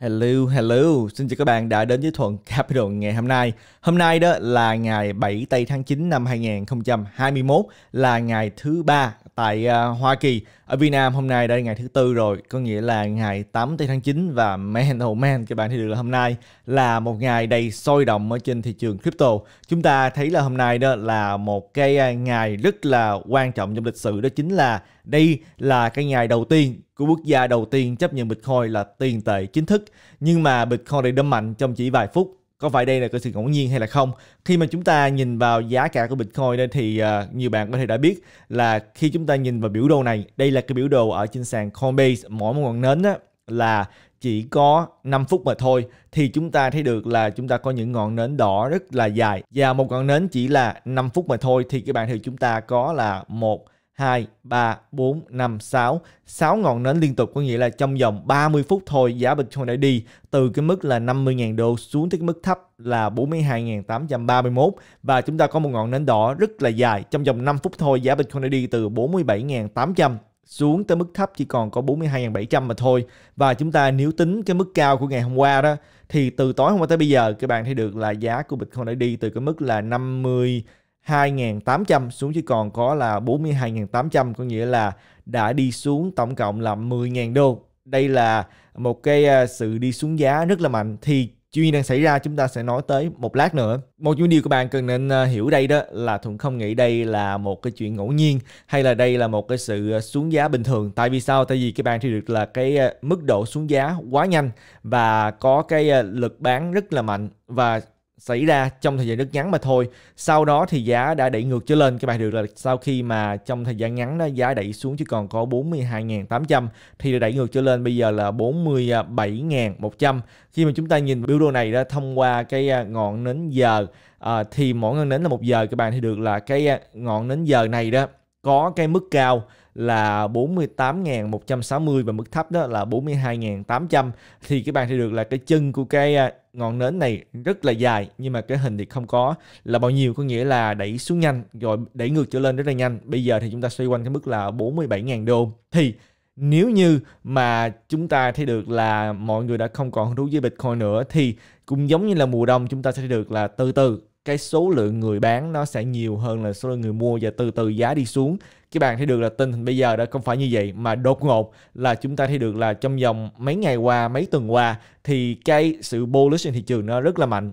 Hello, hello, xin chào các bạn đã đến với Thuận Capital ngày hôm nay. Hôm nay đó là ngày 7 tây tháng 9 năm 2021 là ngày thứ ba tại uh, Hoa Kỳ. Ở Việt Nam hôm nay đây ngày thứ tư rồi, có nghĩa là ngày 8 tây tháng 9 và man oh man các bạn thấy được là hôm nay là một ngày đầy sôi động ở trên thị trường crypto. Chúng ta thấy là hôm nay đó là một cái à, ngày rất là quan trọng trong lịch sử đó chính là đây là cái ngày đầu tiên của quốc gia đầu tiên chấp nhận Bitcoin là tiền tệ chính thức. Nhưng mà Bitcoin đã đâm mạnh trong chỉ vài phút. Có phải đây là cái sự ngẫu nhiên hay là không? Khi mà chúng ta nhìn vào giá cả của Bitcoin đây thì à, nhiều bạn có thể đã biết là khi chúng ta nhìn vào biểu đồ này, đây là cái biểu đồ ở trên sàn Coinbase, mỗi một ngọn nến á, là chỉ có 5 phút mà thôi thì chúng ta thấy được là chúng ta có những ngọn nến đỏ rất là dài và một ngọn nến chỉ là 5 phút mà thôi thì các bạn thì chúng ta có là một 2, 3, 4, 5, 6. 6 ngọn nến liên tục có nghĩa là trong vòng 30 phút thôi giá Bitcoin đã đi từ cái mức là 50.000 đô xuống tới cái mức thấp là 42.831 và chúng ta có một ngọn nến đỏ rất là dài. Trong vòng 5 phút thôi giá Bitcoin đã đi từ 47.800 xuống tới mức thấp chỉ còn có 42.700 mà thôi. Và chúng ta nếu tính cái mức cao của ngày hôm qua đó thì từ tối hôm qua tới bây giờ các bạn thấy được là giá của Bitcoin đã đi từ cái mức là 50 2.800 xuống chỉ còn có là 42.800 có nghĩa là đã đi xuống tổng cộng là 10.000 đô. Đây là một cái à, sự đi xuống giá rất là mạnh thì chuyện đang xảy ra chúng ta sẽ nói tới một lát nữa. Một những điều các bạn cần nên à, hiểu đây đó là Thuận không nghĩ đây là một cái chuyện ngẫu nhiên hay là đây là một cái sự à, xuống giá bình thường. Tại vì sao? Tại vì các bạn thì được là cái mức độ xuống giá quá nhanh và có cái lực bán rất là mạnh và xảy ra trong thời gian rất ngắn mà thôi. Sau đó thì giá đã đẩy ngược trở lên. Các bạn được là sau khi mà trong thời gian ngắn đó giá đẩy xuống chỉ còn có 42.800 thì đã đẩy ngược trở lên bây giờ là 47.100. Khi mà chúng ta nhìn biểu đồ này đó thông qua cái à, ngọn nến giờ à, thì mỗi ngọn nến là một giờ các bạn thì được là cái à, ngọn nến giờ này đó có cái mức cao là 48.160 và mức thấp đó là 42.800 thì các bạn sẽ được là cái chân của cái à, ngọn nến này rất là dài nhưng mà cái hình thì không có là bao nhiêu có nghĩa là đẩy xuống nhanh rồi đẩy ngược trở lên rất là nhanh bây giờ thì chúng ta xoay quanh cái mức là 47.000 đô thì nếu như mà chúng ta thấy được là mọi người đã không còn hứng thú với Bitcoin nữa thì cũng giống như là mùa đông chúng ta sẽ thấy được là từ từ cái số lượng người bán nó sẽ nhiều hơn là số lượng người mua và từ từ giá đi xuống các bạn thấy được là tình hình bây giờ đã không phải như vậy mà đột ngột là chúng ta thấy được là trong vòng mấy ngày qua mấy tuần qua thì cái sự bullish trên thị trường nó rất là mạnh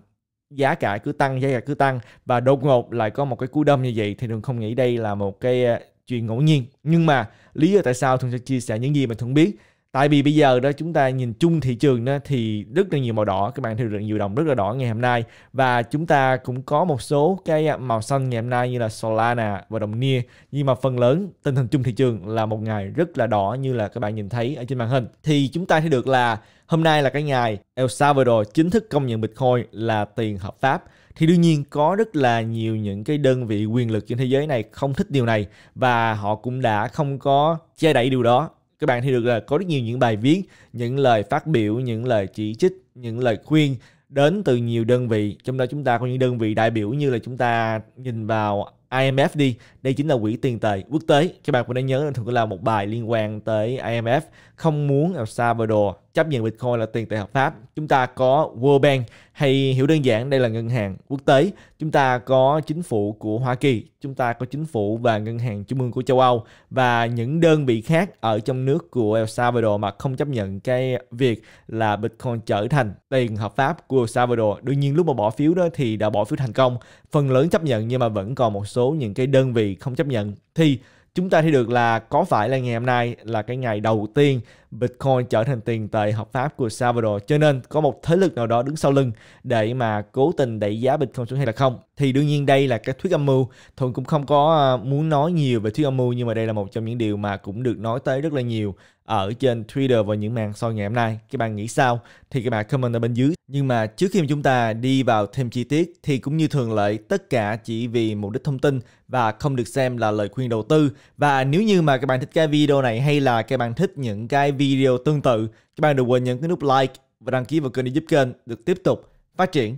giá cả cứ tăng giá cả cứ tăng và đột ngột lại có một cái cú đâm như vậy thì thường không nghĩ đây là một cái ờ, chuyện ngẫu nhiên nhưng mà lý do tại sao thường sẽ chia sẻ những gì mà thường biết tại vì bây giờ đó chúng ta nhìn chung thị trường đó thì rất là nhiều màu đỏ các bạn thấy được nhiều đồng rất là đỏ ngày hôm nay và chúng ta cũng có một số cái à, màu xanh ngày hôm nay như là Solana và đồng Nia nhưng mà phần lớn tình hình chung thị trường là một ngày rất là đỏ như là các bạn nhìn thấy ở trên màn hình thì chúng ta thấy được là hôm nay là cái ngày El Salvador chính thức công nhận Bitcoin là tiền hợp pháp thì đương nhiên có rất là nhiều những cái đơn vị quyền lực trên thế giới này không thích điều này và họ cũng đã không có che đậy điều đó các bạn thì được là có rất nhiều những bài viết những lời phát biểu những lời chỉ trích những lời khuyên đến từ nhiều đơn vị trong đó chúng ta có những đơn vị đại biểu như là chúng ta nhìn vào IMF đi đây chính là quỹ tiền tệ quốc tế các bạn cũng đã nhớ thường là một bài liên quan tới IMF không muốn El Salvador chấp nhận Bitcoin là tiền tệ hợp pháp. Chúng ta có World Bank hay hiểu đơn giản đây là ngân hàng quốc tế. Chúng ta có chính phủ của Hoa Kỳ, chúng ta có chính phủ và ngân hàng trung ương của châu Âu và những đơn vị khác ở trong nước của El Salvador mà không chấp nhận cái việc là Bitcoin trở thành tiền hợp pháp của El Salvador. Đương nhiên lúc mà bỏ phiếu đó thì đã bỏ phiếu thành công, phần lớn chấp nhận nhưng mà vẫn còn một số những cái đơn vị không chấp nhận. Thì chúng ta thấy được là có phải là ngày hôm nay là cái ngày đầu tiên Bitcoin trở thành tiền tệ hợp pháp của Salvador cho nên có một thế lực nào đó đứng sau lưng để mà cố tình đẩy giá Bitcoin xuống hay là không thì đương nhiên đây là cái thuyết âm mưu Thuận cũng không có à, muốn nói nhiều về thuyết âm mưu nhưng mà đây là một trong những điều mà cũng được nói tới rất là nhiều ở trên Twitter và những mạng soi ngày hôm nay các bạn nghĩ sao thì các bạn comment ở bên dưới nhưng mà trước khi chúng ta đi vào thêm chi tiết thì cũng như thường lệ tất cả chỉ vì mục đích thông tin và không được xem là lời khuyên đầu tư. Và nếu như mà các bạn thích cái video này hay là các bạn thích những cái video tương tự, các bạn đừng quên nhấn cái nút like và đăng ký vào kênh để giúp kênh được tiếp tục phát triển.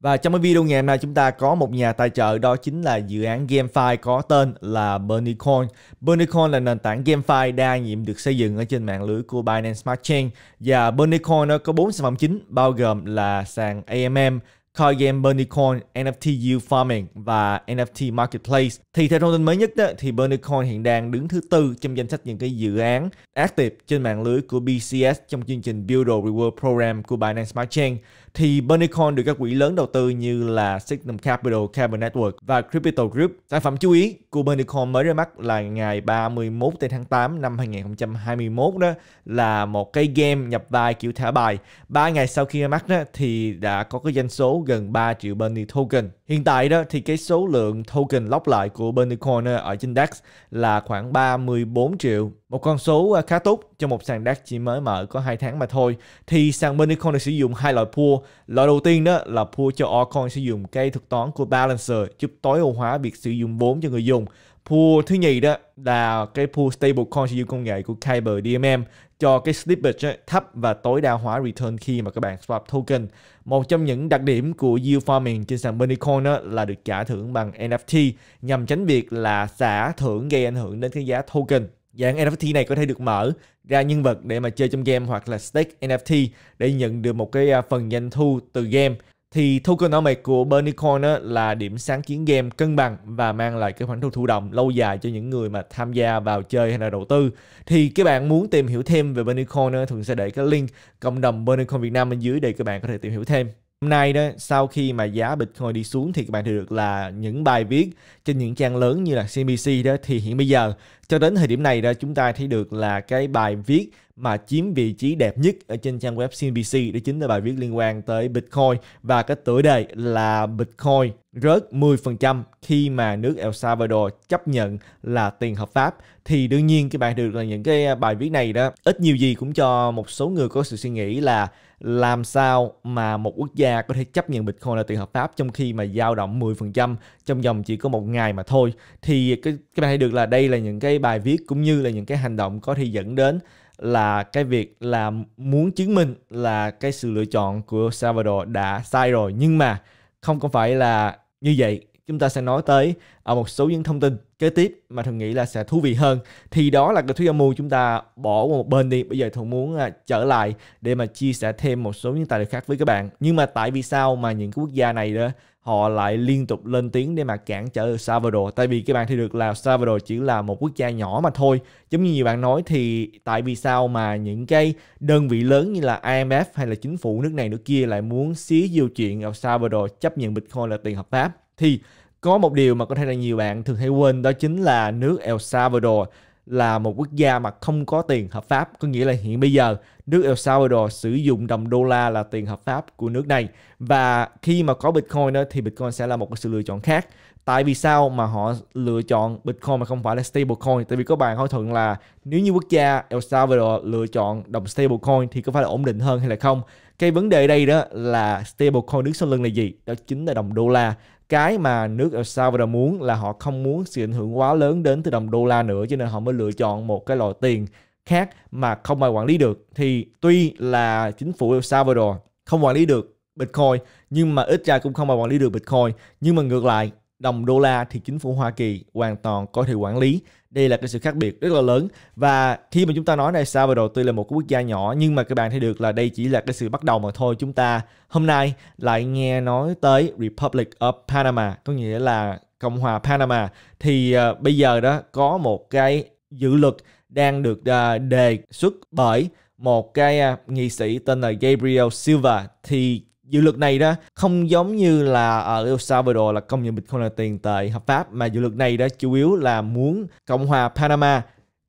Và trong cái video ngày hôm nay chúng ta có một nhà tài trợ đó chính là dự án GameFi có tên là Bernicoin. Bernicoin là nền tảng GameFi đa nhiệm được xây dựng ở trên mạng lưới của Binance Smart Chain và Bernicoin nó có bốn sản phẩm chính bao gồm là sàn AMM, Coin game Berniecoin, NFT Yield Farming và NFT Marketplace. Thì theo thông tin mới nhất đó, thì Berniecoin hiện đang đứng thứ tư trong danh sách những cái dự án active trên mạng lưới của BCS trong chương trình Build Reward Program của Binance Smart Chain thì Bernicon được các quỹ lớn đầu tư như là Signum Capital, Carbon Network và Crypto Group. Sản phẩm chú ý của Bernicon mới ra mắt là ngày 31 tháng 8 năm 2021 đó là một cái game nhập vai kiểu thả bài. 3 ngày sau khi ra mắt đó thì đã có cái doanh số gần 3 triệu Bernie token. Hiện tại đó thì cái số lượng token lóc lại của Bernicon ở trên DEX là khoảng 34 triệu một con số à, khá tốt cho một sàn DAX chỉ mới mở có 2 tháng mà thôi. Thì sàn Minicoin được sử dụng hai loại pool. Loại đầu tiên đó là pool cho altcoin sử dụng cây thuật toán của Balancer giúp tối ưu hóa việc sử dụng vốn cho người dùng. Pool thứ nhì đó là cái pool stablecoin sử dụng công nghệ của Kyber DMM cho cái slippage thấp và tối đa hóa return khi mà các bạn swap token. Một trong những đặc điểm của yield farming trên sàn Minicoin đó là được trả thưởng bằng NFT nhằm tránh việc là xả thưởng gây ảnh hưởng đến cái giá token Dạng NFT này có thể được mở ra nhân vật để mà chơi trong game hoặc là stake NFT để nhận được một cái à, phần doanh thu từ game. Thì tokenomics của Bernicorn là điểm sáng kiến game cân bằng và mang lại cái khoản thu thụ động lâu dài cho những người mà tham gia vào chơi hay là đầu tư. Thì các bạn muốn tìm hiểu thêm về Bernicorn thường sẽ để cái link cộng đồng Bernicorn Việt Nam bên dưới để các bạn có thể tìm hiểu thêm. Hôm nay đó, sau khi mà giá Bitcoin đi xuống thì các bạn được là những bài viết trên những trang lớn như là CNBC đó thì hiện bây giờ cho đến thời điểm này đó chúng ta thấy được là cái bài viết mà chiếm vị trí đẹp nhất ở trên trang web CNBC đó chính là bài viết liên quan tới Bitcoin và cái tựa đề là Bitcoin rớt 10% khi mà nước El Salvador chấp nhận là tiền hợp pháp thì đương nhiên các bạn được là những cái bài viết này đó ít nhiều gì cũng cho một số người có sự suy nghĩ là làm sao mà một quốc gia có thể chấp nhận Bitcoin là tiền hợp pháp trong khi mà dao động 10% trong vòng chỉ có một ngày mà thôi thì cái các bạn thấy được là đây là những cái bài viết cũng như là những cái hành động có thể dẫn đến là cái việc là muốn chứng minh là cái sự lựa chọn của Salvador đã sai rồi nhưng mà không có phải là như vậy chúng ta sẽ nói tới ở à, một số những thông tin kế tiếp mà thường nghĩ là sẽ thú vị hơn thì đó là cái thuyết âm mưu chúng ta bỏ qua một bên đi bây giờ thường muốn à, trở lại để mà chia sẻ thêm một số những tài liệu khác với các bạn nhưng mà tại vì sao mà những cái quốc gia này đó họ lại liên tục lên tiếng để mà cản trở Salvador tại vì các bạn thì được là Salvador chỉ là một quốc gia nhỏ mà thôi giống như nhiều bạn nói thì tại vì sao mà những cái đơn vị lớn như là IMF hay là chính phủ nước này nước kia lại muốn xí diêu chuyện ở Salvador chấp nhận Bitcoin là tiền hợp pháp thì có một điều mà có thể là nhiều bạn thường hay quên đó chính là nước El Salvador là một quốc gia mà không có tiền hợp pháp có nghĩa là hiện bây giờ nước El Salvador sử dụng đồng đô la là tiền hợp pháp của nước này và khi mà có Bitcoin đó thì Bitcoin sẽ là một cái sự lựa chọn khác tại vì sao mà họ lựa chọn Bitcoin mà không phải là stablecoin tại vì các bạn hỏi thuận là nếu như quốc gia El Salvador lựa chọn đồng stablecoin thì có phải là ổn định hơn hay là không cái vấn đề đây đó là stablecoin nước sau lưng là gì đó chính là đồng đô la cái mà nước El Salvador muốn là họ không muốn sự ảnh hưởng quá lớn đến từ đồng đô la nữa cho nên họ mới lựa chọn một cái loại tiền khác mà không ai quản lý được thì tuy là chính phủ El Salvador không quản lý được Bitcoin nhưng mà ít ra cũng không ai quản lý được Bitcoin nhưng mà ngược lại đồng đô la thì chính phủ Hoa Kỳ hoàn toàn có thể quản lý đây là cái sự khác biệt rất là lớn và khi mà chúng ta nói này sao về đầu tư là một quốc gia nhỏ nhưng mà các bạn thấy được là đây chỉ là cái sự bắt đầu mà thôi chúng ta hôm nay lại nghe nói tới Republic of Panama có nghĩa là Cộng hòa Panama thì uh, bây giờ đó có một cái dự luật đang được uh, đề xuất bởi một cái uh, nghị sĩ tên là Gabriel Silva thì dự luật này đó không giống như là ở ờ, El Salvador là công nhận Bitcoin là tiền tệ hợp pháp mà dự luật này đó chủ yếu là muốn Cộng hòa Panama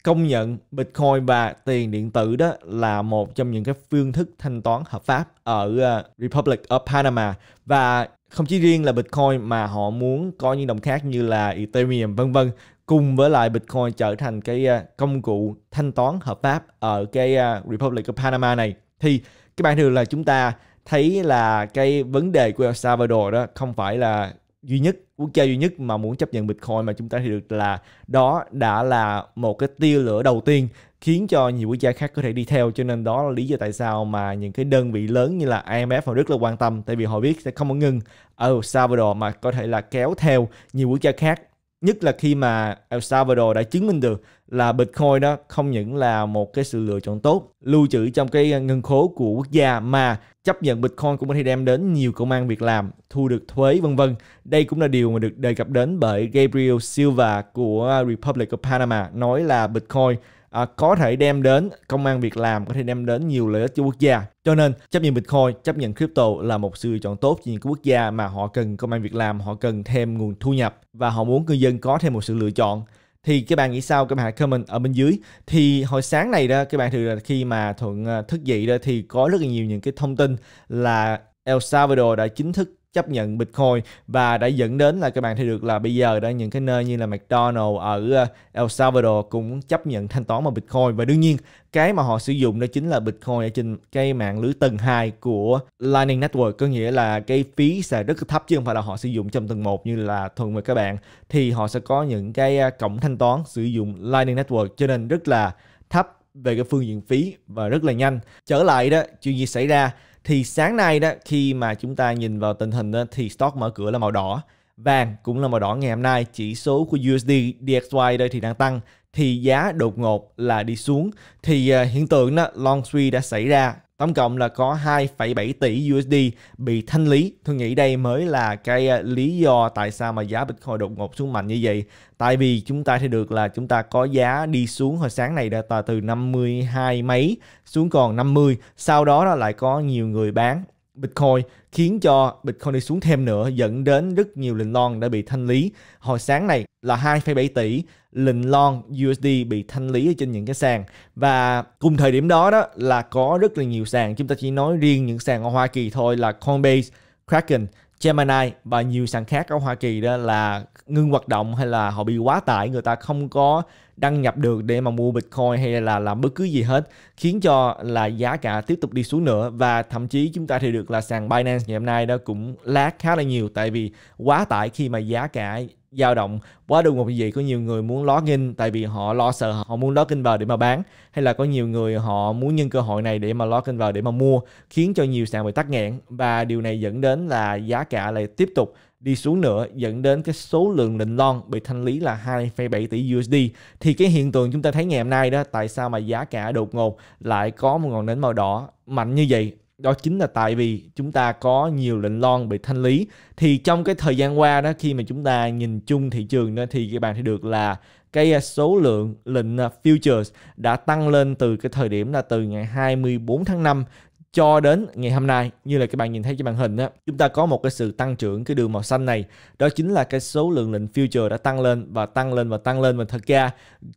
công nhận Bitcoin và tiền điện tử đó là một trong những cái phương thức thanh toán hợp pháp ở ờ, Republic of Panama và không chỉ riêng là Bitcoin mà họ muốn có những đồng khác như là Ethereum vân vân cùng với lại Bitcoin trở thành cái ờ, công cụ thanh toán hợp pháp ở cái Republic of Panama này thì các bạn thường là chúng ta thấy là cái vấn đề của El Salvador đó không phải là duy nhất quốc gia duy nhất mà muốn chấp nhận Bitcoin mà chúng ta thì được là đó đã là một cái tiêu lửa đầu tiên khiến cho nhiều quốc gia khác có thể đi theo cho nên đó là lý do tại sao mà những cái đơn vị lớn như là IMF họ rất là quan tâm tại vì họ biết sẽ không có ngừng ở El Salvador mà có thể là kéo theo nhiều quốc gia khác nhất là khi mà El Salvador đã chứng minh được là Bitcoin đó không những là một cái sự lựa chọn tốt lưu trữ trong cái ngân khố của quốc gia mà chấp nhận Bitcoin cũng có thể đem đến nhiều công an việc làm, thu được thuế vân vân. Đây cũng là điều mà được đề cập đến bởi Gabriel Silva của Republic of Panama nói là Bitcoin à, có thể đem đến công an việc làm có thể đem đến nhiều lợi ích cho quốc gia cho nên chấp nhận bitcoin chấp nhận crypto là một sự chọn tốt cho những quốc gia mà họ cần công an việc làm họ cần thêm nguồn thu nhập và họ muốn cư dân có thêm một sự lựa chọn thì các bạn nghĩ sao các bạn hãy comment ở bên dưới thì hồi sáng này đó các bạn thường là khi mà thuận à, thức dậy đó thì có rất là nhiều những cái thông tin là El Salvador đã chính thức chấp nhận Bitcoin và đã dẫn đến là các bạn thấy được là bây giờ đã những cái nơi như là McDonald ở ờ, El Salvador cũng chấp nhận thanh toán bằng Bitcoin và đương nhiên cái mà họ sử dụng đó chính là Bitcoin ở trên cái mạng lưới tầng 2 của Lightning Network có nghĩa là cái phí sẽ rất thấp chứ không phải là họ sử dụng trong tầng 1 như là thuần về các bạn thì họ sẽ có những cái ờ, cổng thanh toán sử dụng Lightning Network cho nên rất là thấp về cái phương diện phí và rất là nhanh. Trở lại đó, chuyện gì xảy ra thì sáng nay đó khi mà chúng ta nhìn vào tình hình đó, thì stock mở cửa là màu đỏ vàng cũng là màu đỏ ngày hôm nay chỉ số của USD DXY đây thì đang tăng thì giá đột ngột là đi xuống. Thì à, hiện tượng đó, long squeeze đã xảy ra Tổng cộng là có 2,7 tỷ USD bị thanh lý. Tôi nghĩ đây mới là cái à, lý do tại sao mà giá Bitcoin đột ngột xuống mạnh như vậy. Tại vì chúng ta thấy được là chúng ta có giá đi xuống hồi sáng này đã từ 52 mấy xuống còn 50. Sau đó là lại có nhiều người bán Bitcoin khiến cho Bitcoin đi xuống thêm nữa dẫn đến rất nhiều lệnh lon đã bị thanh lý. Hồi sáng này là 2,7 tỷ lệnh lon USD bị thanh lý ở trên những cái sàn và cùng thời điểm đó đó là có rất là nhiều sàn chúng ta chỉ nói riêng những sàn ở Hoa Kỳ thôi là Coinbase, Kraken, Gemini và nhiều sàn khác ở Hoa Kỳ đó là ngưng hoạt động hay là họ bị quá tải người ta không có đăng nhập được để mà mua Bitcoin hay là làm bất cứ gì hết khiến cho là giá cả tiếp tục đi xuống nữa và thậm chí chúng ta thì được là sàn Binance ngày hôm nay đó cũng lag khá là nhiều tại vì quá tải khi mà giá cả dao động quá đột ngột như có nhiều người muốn login tại vì họ lo sợ họ muốn login vào để mà bán hay là có nhiều người họ muốn nhân cơ hội này để mà login vào để mà mua khiến cho nhiều sàn bị tắc nghẽn và điều này dẫn đến là giá cả lại tiếp tục đi xuống nữa dẫn đến cái số lượng lệnh long bị thanh lý là 2,7 tỷ USD thì cái hiện tượng chúng ta thấy ngày hôm nay đó tại sao mà giá cả đột ngột lại có một ngọn nến màu đỏ mạnh như vậy đó chính là tại vì chúng ta có nhiều lệnh long bị thanh lý thì trong cái thời gian qua đó khi mà chúng ta nhìn chung thị trường đó thì các bạn thấy được là cái à, số lượng lệnh à, futures đã tăng lên từ cái thời điểm là từ ngày 24 tháng 5 cho đến ngày hôm nay như là các bạn nhìn thấy trên màn hình á chúng ta có một cái sự tăng trưởng cái đường màu xanh này đó chính là cái số lượng lệnh future đã tăng lên và tăng lên và tăng lên và thật ra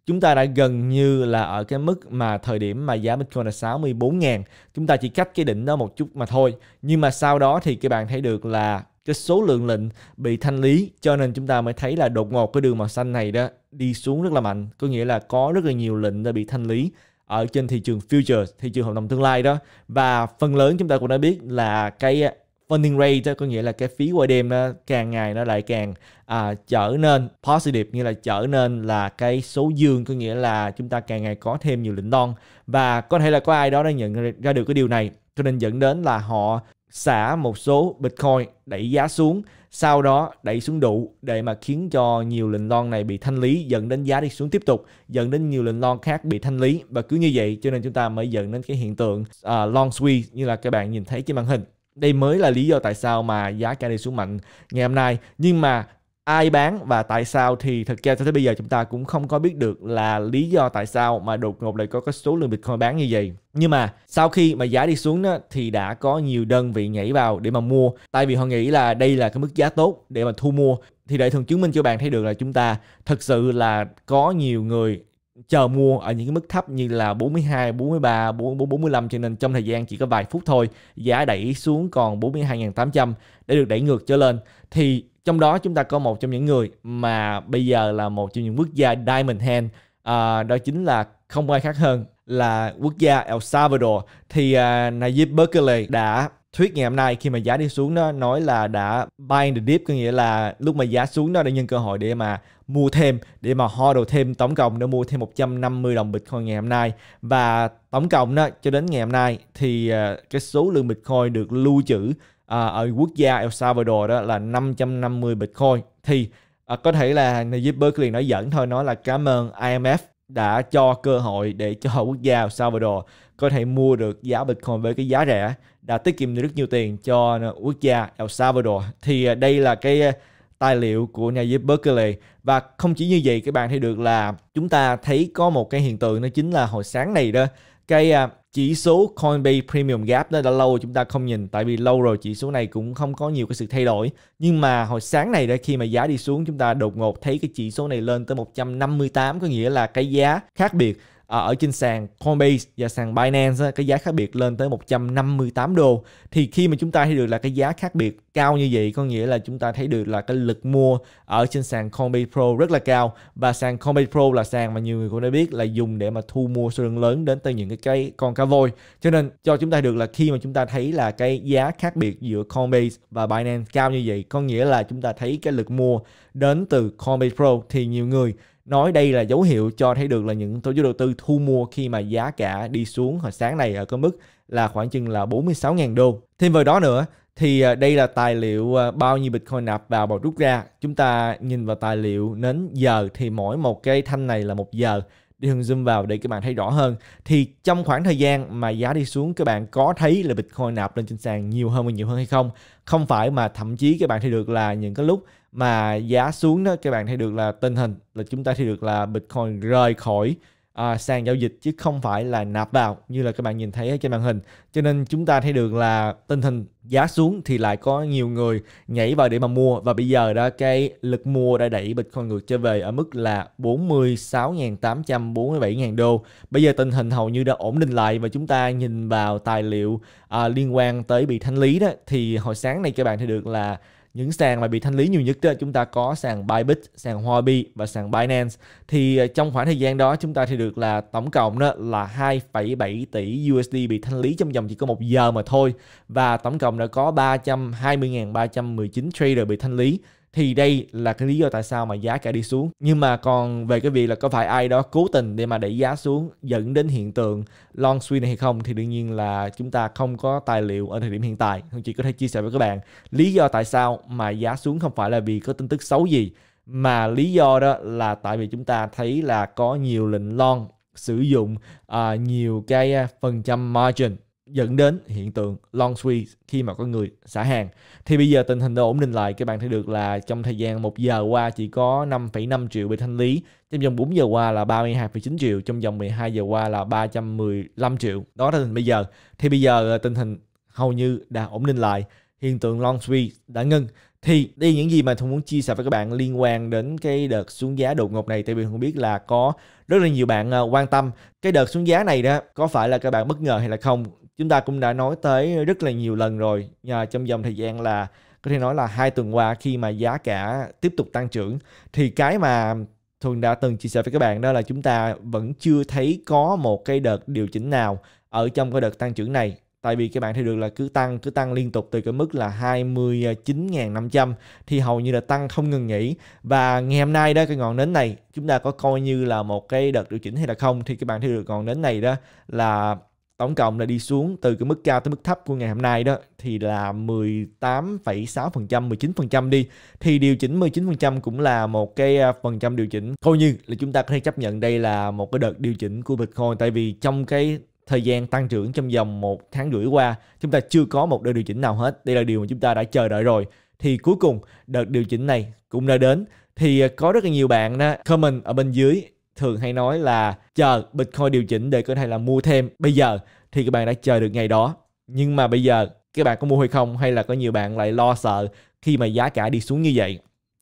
chúng ta đã gần như là ở cái mức mà thời điểm mà giá Bitcoin là 64.000 chúng ta chỉ cách cái đỉnh đó một chút mà thôi nhưng mà sau đó thì các bạn thấy được là cái số lượng lệnh bị thanh lý cho nên chúng ta mới thấy là đột ngột cái đường màu xanh này đó đi xuống rất là mạnh có nghĩa là có rất là nhiều lệnh đã bị thanh lý ở trên thị trường future, thị trường hợp đồng tương lai đó. Và phần lớn chúng ta cũng đã biết là cái à, funding rate đó, có nghĩa là cái phí qua đêm nó càng ngày nó lại càng à, trở nên positive nghĩa là trở nên là cái số dương có nghĩa là chúng ta càng ngày có thêm nhiều lĩnh non và có thể là có ai đó đã nhận ra được cái điều này cho nên dẫn đến là họ xả một số bitcoin đẩy giá xuống sau đó đẩy xuống đủ để mà khiến cho nhiều lệnh lon này bị thanh lý dẫn đến giá đi xuống tiếp tục dẫn đến nhiều lệnh lon khác bị thanh lý và cứ như vậy cho nên chúng ta mới dẫn đến cái hiện tượng uh, à, long squeeze như là các bạn nhìn thấy trên màn hình đây mới là lý do tại sao mà giá cả đi xuống mạnh ngày hôm nay nhưng mà ai bán và tại sao thì thật ra cho tới bây giờ chúng ta cũng không có biết được là lý do tại sao mà đột ngột lại có cái số lượng Bitcoin bán như vậy. Nhưng mà sau khi mà giá đi xuống đó, thì đã có nhiều đơn vị nhảy vào để mà mua tại vì họ nghĩ là đây là cái mức giá tốt để mà thu mua thì để thường chứng minh cho bạn thấy được là chúng ta thực sự là có nhiều người chờ mua ở những cái mức thấp như là 42, 43, 44, 45 cho nên trong thời gian chỉ có vài phút thôi giá đẩy xuống còn 42.800 để được đẩy ngược trở lên thì trong đó chúng ta có một trong những người mà bây giờ là một trong những quốc gia Diamond Hand à, đó chính là không ai khác hơn là quốc gia El Salvador thì à, Nayib Bukele đã thuyết ngày hôm nay khi mà giá đi xuống nó nói là đã buy the dip có nghĩa là lúc mà giá xuống nó đã nhân cơ hội để mà mua thêm để mà ho đồ thêm tổng cộng nó mua thêm 150 đồng Bitcoin ngày hôm nay và tổng cộng đó cho đến ngày hôm nay thì à, cái số lượng Bitcoin được lưu trữ à, ở quốc gia El Salvador đó là 550 Bitcoin thì à, có thể là Najib Berkeley nói dẫn thôi nói là cảm ơn IMF đã cho cơ hội để cho quốc gia El Salvador có thể mua được giá Bitcoin với cái giá rẻ đã tiết kiệm được rất nhiều tiền cho quốc gia El Salvador thì à, đây là cái à, tài liệu của nhà Najib Berkeley và không chỉ như vậy các bạn thấy được là chúng ta thấy có một cái hiện tượng đó chính là hồi sáng này đó cái à, chỉ số Coinbase Premium Gap đó đã lâu chúng ta không nhìn tại vì lâu rồi chỉ số này cũng không có nhiều cái sự thay đổi nhưng mà hồi sáng này đã khi mà giá đi xuống chúng ta đột ngột thấy cái chỉ số này lên tới 158 có nghĩa là cái giá khác biệt à, ở trên sàn Coinbase và sàn Binance cái giá khác biệt lên tới 158 đô thì khi mà chúng ta thấy được là cái giá khác biệt cao như vậy có nghĩa là chúng ta thấy được là cái lực mua ở trên sàn Coinbase Pro rất là cao và sàn Coinbase Pro là sàn mà nhiều người cũng đã biết là dùng để mà thu mua số lượng lớn đến từ những cái, cái con cá voi cho nên cho chúng ta được là khi mà chúng ta thấy là cái giá khác biệt giữa Coinbase và Binance cao như vậy có nghĩa là chúng ta thấy cái lực mua đến từ Coinbase Pro thì nhiều người nói đây là dấu hiệu cho thấy được là những tổ chức đầu tư thu mua khi mà giá cả đi xuống hồi sáng này ở cái mức là khoảng chừng là 46.000 đô. Thêm vào đó nữa thì à, đây là tài liệu à, bao nhiêu Bitcoin nạp vào và rút ra. Chúng ta nhìn vào tài liệu nến giờ thì mỗi một cái thanh này là một giờ. Đi thường zoom vào để các bạn thấy rõ hơn. Thì trong khoảng thời gian mà giá đi xuống các bạn có thấy là Bitcoin nạp lên trên sàn nhiều hơn và nhiều hơn hay không? Không phải mà thậm chí các bạn thấy được là những cái lúc mà giá xuống đó các bạn thấy được là tình hình là chúng ta thấy được là Bitcoin rời khỏi à, sàn giao dịch chứ không phải là nạp vào như là các bạn nhìn thấy ở trên màn hình cho nên chúng ta thấy được là tình hình giá xuống thì lại có nhiều người nhảy vào để mà mua và bây giờ đó cái lực mua đã đẩy Bitcoin ngược trở về ở mức là 46.847.000 đô bây giờ tình hình hầu như đã ổn định lại và chúng ta nhìn vào tài liệu à, liên quan tới bị thanh lý đó thì hồi sáng nay các bạn thấy được là những sàn mà bị thanh lý nhiều nhất đó, chúng ta có sàn Bybit, sàn Huobi và sàn Binance. Thì ờ, trong khoảng thời gian đó chúng ta thì được là tổng cộng đó là 2,7 tỷ USD bị thanh lý trong vòng chỉ có một giờ mà thôi. Và tổng cộng đã có 320.319 trader bị thanh lý thì đây là cái lý do tại sao mà giá cả đi xuống nhưng mà còn về cái việc là có phải ai đó cố tình để mà đẩy giá xuống dẫn đến hiện tượng long swing này hay không thì đương nhiên là chúng ta không có tài liệu ở thời điểm hiện tại không chỉ có thể chia sẻ với các bạn lý do tại sao mà giá xuống không phải là vì có tin tức xấu gì mà lý do đó là tại vì chúng ta thấy là có nhiều lệnh long sử dụng uh, nhiều cái à, phần trăm margin dẫn đến hiện tượng long squeeze khi mà có người xả hàng. Thì bây giờ tình hình đã ổn định lại, các bạn thấy được là trong thời gian 1 giờ qua chỉ có 5,5 triệu bị thanh lý, trong vòng 4 giờ qua là 32,9 triệu, trong vòng 12 giờ qua là 315 triệu. Đó là tình hình bây giờ. Thì bây giờ ờ, tình hình hầu như đã ổn định lại, hiện tượng long squeeze đã ngưng thì đây những gì mà Thuận muốn chia sẻ với các bạn liên quan đến cái đợt xuống giá đột ngột này tại vì Thuận biết là có rất là nhiều bạn ờ, quan tâm cái đợt xuống giá này đó có phải là các bạn bất ngờ hay là không chúng ta cũng đã nói tới rất là nhiều lần rồi à, trong dòng thời gian là có thể nói là hai tuần qua khi mà giá cả tiếp tục tăng trưởng thì cái mà thường đã từng chia sẻ với các bạn đó là chúng ta vẫn chưa thấy có một cái đợt điều chỉnh nào ở trong cái đợt tăng trưởng này. Tại vì các bạn thấy được là cứ tăng, cứ tăng liên tục từ cái mức là 29.500 thì hầu như là tăng không ngừng nghỉ. Và ngày hôm nay đó, cái ngọn nến này chúng ta có coi như là một cái đợt điều chỉnh hay là không thì các bạn thấy được ngọn nến này đó là tổng cộng là đi xuống từ cái mức cao tới mức thấp của ngày hôm nay đó thì là 18,6% 19% đi thì điều chỉnh 19% cũng là một cái à, phần trăm điều chỉnh coi như là chúng ta có thể chấp nhận đây là một cái đợt điều chỉnh của Bitcoin tại vì trong cái thời gian tăng trưởng trong vòng một tháng rưỡi qua chúng ta chưa có một đợt điều chỉnh nào hết đây là điều mà chúng ta đã chờ đợi rồi thì cuối cùng đợt điều chỉnh này cũng đã đến thì à, có rất là nhiều bạn đó comment ở bên dưới thường hay nói là chờ Bitcoin điều chỉnh để có thể là mua thêm bây giờ thì các bạn đã chờ được ngày đó. Nhưng mà bây giờ các bạn có mua hay không hay là có nhiều bạn lại lo sợ khi mà giá cả đi xuống như vậy.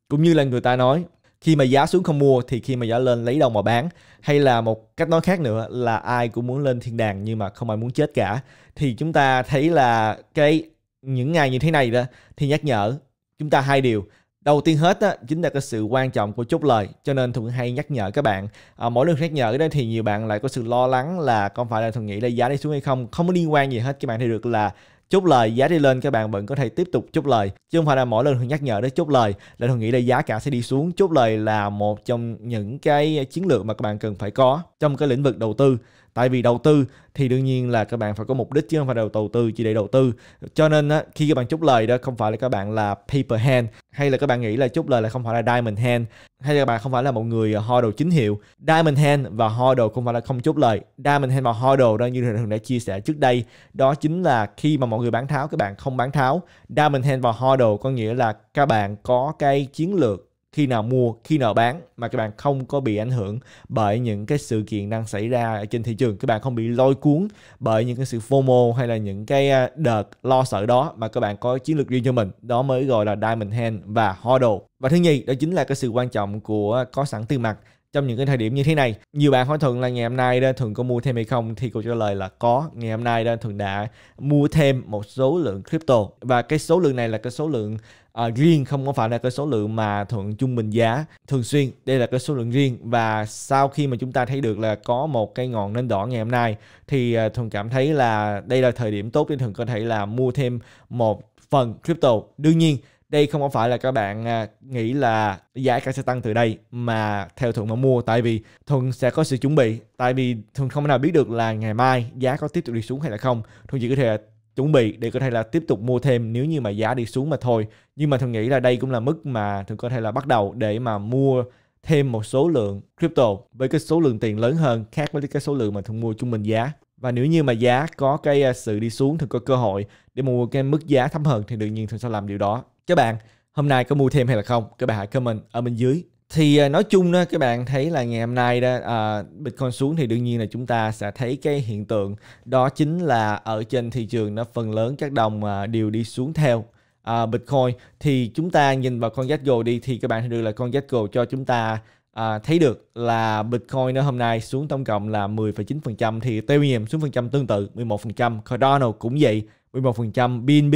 Cũng như là người ta nói khi mà giá xuống không mua thì khi mà giá lên lấy đâu mà bán hay là một cách nói khác nữa là ai cũng muốn lên thiên đàng nhưng mà không ai muốn chết cả thì chúng ta thấy là cái những ngày như thế này đó thì nhắc nhở chúng ta hai điều Đầu tiên hết á, chính là cái sự quan trọng của chốt lời Cho nên thường hay nhắc nhở các bạn à, Mỗi lần nhắc nhở cái đó thì nhiều bạn lại có sự lo lắng là có phải là Thuận nghĩ là giá đi xuống hay không Không có liên quan gì hết Các bạn thì được là chốt lời giá đi lên các bạn vẫn có thể tiếp tục chốt lời chứ không phải là mỗi lần thường nhắc nhở để chốt lời là thường nghĩ là giá cả sẽ đi xuống chốt lời là một trong những cái chiến lược mà các bạn cần phải có trong cái lĩnh vực đầu tư tại vì đầu tư thì đương nhiên là các bạn phải có mục đích chứ không phải đầu tư chỉ để đầu tư cho nên á, khi các bạn chốt lời đó không phải là các bạn là paper hand hay là các bạn nghĩ là chốt lời là không phải là diamond hand hay là các bạn không phải là một người ờ, hodl chính hiệu diamond hand và hodl không phải là không chốt lời diamond hand và hodl đó như thường đã chia sẻ trước đây đó chính là khi mà mọi người bán tháo các bạn không bán tháo diamond hand và hodl có nghĩa là các bạn có cái chiến lược khi nào mua, khi nào bán mà các bạn không có bị ảnh hưởng bởi những cái sự kiện đang xảy ra ở trên thị trường. Các bạn không bị lôi cuốn bởi những cái sự FOMO hay là những cái à, đợt lo sợ đó mà các bạn có chiến lược riêng cho mình. Đó mới gọi là Diamond Hand và Hodl. Và thứ nhì đó chính là cái sự quan trọng của à, có sẵn tiền mặt trong những cái thời điểm như thế này nhiều bạn hỏi thường là ngày hôm nay đó thường có mua thêm hay không thì câu trả lời là có ngày hôm nay đó thường đã mua thêm một số lượng crypto và cái số lượng này là cái số lượng uh, riêng không có phải là cái số lượng mà thuận trung bình giá thường xuyên đây là cái số lượng riêng và sau khi mà chúng ta thấy được là có một cái ngọn nến đỏ ngày hôm nay thì uh, à, thường cảm thấy là đây là thời điểm tốt để thường có thể là mua thêm một phần crypto đương nhiên đây không phải là các bạn à, nghĩ là giá cả sẽ tăng từ đây mà theo thuận mà mua tại vì thuận sẽ có sự chuẩn bị tại vì thuận không thể nào biết được là ngày mai giá có tiếp tục đi xuống hay là không thuận chỉ có thể chuẩn bị để có thể là tiếp tục mua thêm nếu như mà giá đi xuống mà thôi nhưng mà thuận nghĩ là đây cũng là mức mà thuận có thể là bắt đầu để mà mua thêm một số lượng crypto với cái số lượng tiền lớn hơn khác với cái số lượng mà thường mua trung bình giá và nếu như mà giá có cái à, sự đi xuống thì có cơ hội để mua cái mức giá thấp hơn thì đương nhiên thường sẽ làm điều đó các bạn hôm nay có mua thêm hay là không các bạn hãy comment ở bên dưới thì à, nói chung đó các bạn thấy là ngày hôm nay đó à, Bitcoin xuống thì đương nhiên là chúng ta sẽ thấy cái hiện tượng đó chính là ở trên thị trường nó phần lớn các đồng à, đều đi xuống theo à, Bitcoin thì chúng ta nhìn vào con Gatgo đi thì các bạn thấy được là con Gatgo cho chúng ta à, thấy được là Bitcoin nó hôm nay xuống tổng cộng là 10,9% thì Ethereum xuống phần trăm tương tự 11% Cardano cũng vậy 11%, BNB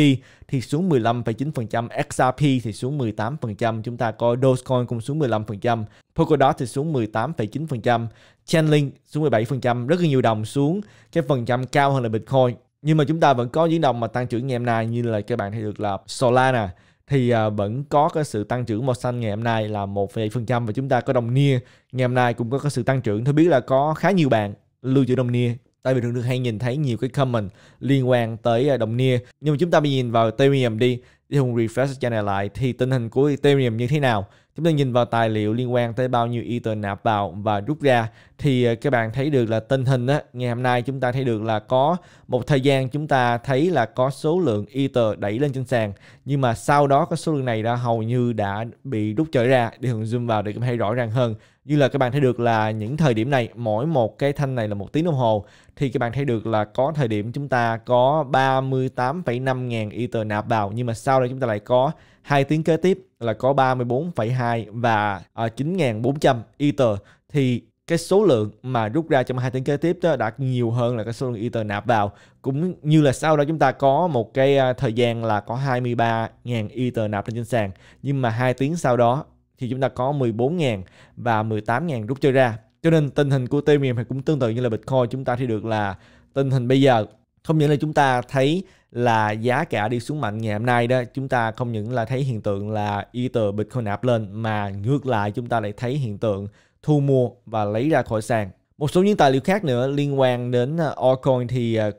thì xuống 15,9%, XRP thì xuống 18%, chúng ta coi Dogecoin cũng xuống 15%, Polkadot thì xuống 18,9%, Chainlink xuống 17%, rất là nhiều đồng xuống cái phần trăm cao hơn là Bitcoin. Nhưng mà chúng ta vẫn có những đồng mà tăng trưởng ngày hôm nay như là các bạn thấy được là Solana thì à, vẫn có cái sự tăng trưởng màu xanh ngày hôm nay là 1,7% và chúng ta có đồng nia ngày hôm nay cũng có cái sự tăng trưởng. Tôi biết là có khá nhiều bạn lưu trữ đồng nia tại vì thường được hay nhìn thấy nhiều cái comment liên quan tới à, đồng nia nhưng mà chúng ta bây nhìn vào Ethereum đi đi hùng refresh cho này lại thì tình hình của Ethereum như thế nào chúng ta nhìn vào tài liệu liên quan tới bao nhiêu Ether nạp vào và rút ra thì à, các bạn thấy được là tình hình á, ngày hôm nay chúng ta thấy được là có một thời gian chúng ta thấy là có số lượng Ether đẩy lên trên sàn nhưng mà sau đó cái số lượng này đã hầu như đã bị rút trở ra để hùng zoom vào để các bạn thấy rõ ràng hơn như là các bạn thấy được là những thời điểm này mỗi một cái thanh này là một tiếng đồng hồ thì các bạn thấy được là có thời điểm chúng ta có 38,5 ngàn Ether nạp vào nhưng mà sau đây chúng ta lại có hai tiếng kế tiếp là có 34,2 và 9.400 à, Ether thì cái số lượng mà rút ra trong hai tiếng kế tiếp đó đã nhiều hơn là cái số lượng Ether nạp vào cũng như là sau đó chúng ta có một cái à, thời gian là có 23.000 Ether nạp lên trên sàn nhưng mà hai tiếng sau đó thì chúng ta có 14.000 và 18.000 rút chơi ra. Cho nên tình hình của Ethereum thì cũng tương tự như là Bitcoin chúng ta thì được là tình hình bây giờ không những là chúng ta thấy là giá cả đi xuống mạnh ngày hôm nay đó chúng ta không những là thấy hiện tượng là Ether Bitcoin nạp lên mà ngược lại chúng ta lại thấy hiện tượng thu mua và lấy ra khỏi sàn một số những tài liệu khác nữa liên quan đến ờ, Altcoin thì ờ,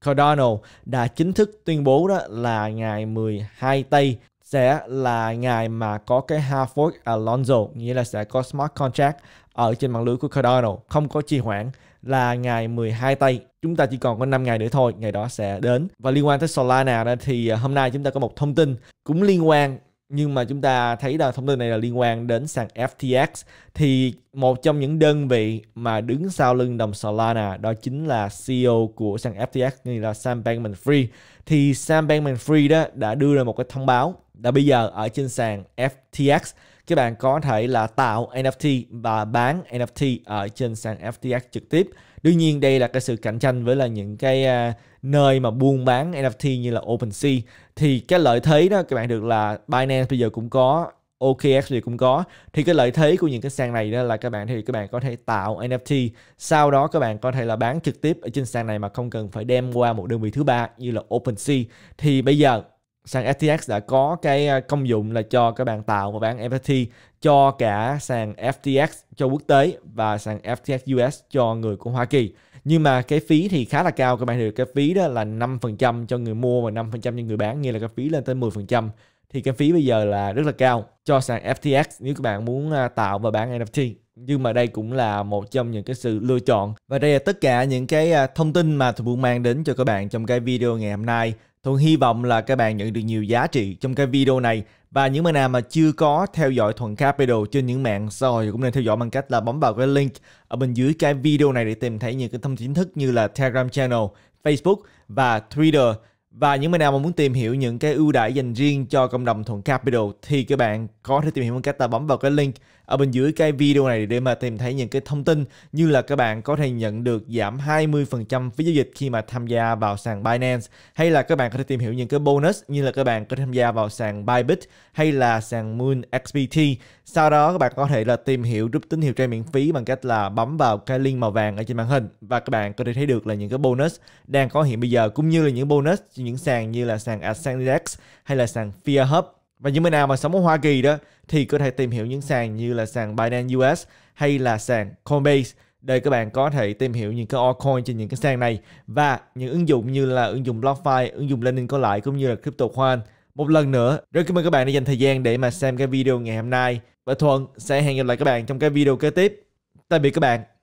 Cardano đã chính thức tuyên bố đó là ngày 12 Tây sẽ là ngày mà có cái Harvard Alonso nghĩa là sẽ có smart contract ở trên mạng lưới của Cardano không có trì hoãn là ngày 12 tây chúng ta chỉ còn có 5 ngày nữa thôi ngày đó sẽ đến và liên quan tới Solana đó thì à, hôm nay chúng ta có một thông tin cũng liên quan nhưng mà chúng ta thấy là thông tin này là liên quan đến sàn FTX thì một trong những đơn vị mà đứng sau lưng đồng Solana đó chính là CEO của sàn FTX như là Sam Bankman-Fried thì Sam Bankman-Fried đó đã đưa ra một cái thông báo là bây giờ ở trên sàn FTX các bạn có thể là tạo NFT và bán NFT ở trên sàn FTX trực tiếp. Đương nhiên đây là cái sự cạnh tranh với là những cái uh, nơi mà buôn bán NFT như là OpenSea thì cái lợi thế đó các bạn được là Binance bây giờ cũng có OKX thì cũng có thì cái lợi thế của những cái sàn này đó là các bạn thì các bạn có thể tạo NFT sau đó các bạn có thể là bán trực tiếp ở trên sàn này mà không cần phải đem qua một đơn vị thứ ba như là OpenSea thì bây giờ sàn FTX đã có cái à, công dụng là cho các bạn tạo và bán NFT cho cả sàn FTX cho quốc tế và sàn FTX US cho người của Hoa Kỳ. Nhưng mà cái phí thì khá là cao các bạn hiểu cái phí đó là 5% cho người mua và 5% cho người bán nghĩa là cái phí lên tới 10% thì cái phí bây giờ là rất là cao cho sàn FTX nếu các bạn muốn à, tạo và bán NFT nhưng mà đây cũng là một trong những cái sự lựa chọn và đây là tất cả những cái à, thông tin mà tôi muốn mang đến cho các bạn trong cái video ngày hôm nay Thuận hy vọng là các bạn nhận được nhiều giá trị trong cái video này và những bạn nào mà chưa có theo dõi Thuận Capital trên những mạng xã hội cũng nên theo dõi bằng cách là bấm vào cái link ở bên dưới cái video này để tìm thấy những cái thông tin chính thức như là Telegram channel, Facebook và Twitter. Và những bạn nào mà muốn tìm hiểu những cái ưu đãi dành riêng cho cộng đồng Thuận Capital thì các bạn có thể tìm hiểu bằng cách là bấm vào cái link ở bên dưới cái video này để mà tìm thấy những cái thông tin như là các bạn có thể nhận được giảm 20% phí giao dịch khi mà tham gia vào sàn Binance hay là các bạn có thể tìm hiểu những cái bonus như là các bạn có thể tham gia vào sàn Bybit hay là sàn Moon XBT. Sau đó các bạn có thể là tìm hiểu rút tín hiệu trade miễn phí bằng cách là bấm vào cái link màu vàng ở trên màn hình và các bạn có thể thấy được là những cái bonus đang có hiện bây giờ cũng như là những bonus những sàn như là sàn Ascend hay là sàn Fear Hub và những người nào mà sống ở Hoa Kỳ đó thì có thể tìm hiểu những sàn như là sàn Binance US hay là sàn Coinbase để các bạn có thể tìm hiểu những cái altcoin trên những cái sàn này và những ứng dụng như là ứng dụng BlockFi, ứng dụng Lending có lãi cũng như là CryptoCoin. Một lần nữa, rất cảm ơn các bạn đã dành thời gian để mà xem cái video ngày hôm nay. Và Thuận sẽ hẹn gặp lại các bạn trong cái video kế tiếp. Tạm biệt các bạn.